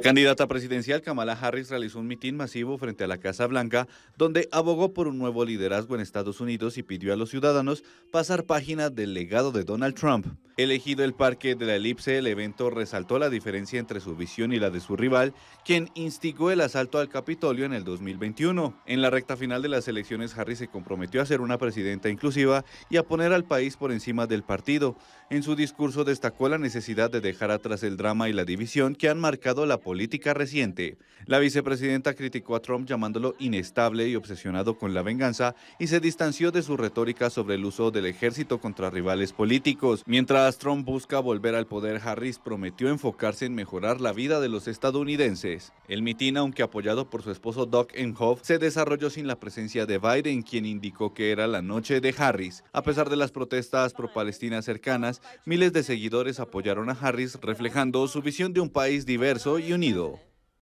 candidata presidencial Kamala Harris realizó un mitin masivo frente a la Casa Blanca, donde abogó por un nuevo liderazgo en Estados Unidos y pidió a los ciudadanos pasar página del legado de Donald Trump. Elegido el Parque de la Elipse, el evento resaltó la diferencia entre su visión y la de su rival, quien instigó el asalto al Capitolio en el 2021. En la recta final de las elecciones, Harry se comprometió a ser una presidenta inclusiva y a poner al país por encima del partido. En su discurso destacó la necesidad de dejar atrás el drama y la división que han marcado la política reciente. La vicepresidenta criticó a Trump llamándolo inestable y obsesionado con la venganza y se distanció de su retórica sobre el uso del ejército contra rivales políticos, mientras Trump busca volver al poder, Harris prometió enfocarse en mejorar la vida de los estadounidenses. El mitin, aunque apoyado por su esposo Doc Emhoff, se desarrolló sin la presencia de Biden, quien indicó que era la noche de Harris. A pesar de las protestas pro-palestinas cercanas, miles de seguidores apoyaron a Harris, reflejando su visión de un país diverso y unido.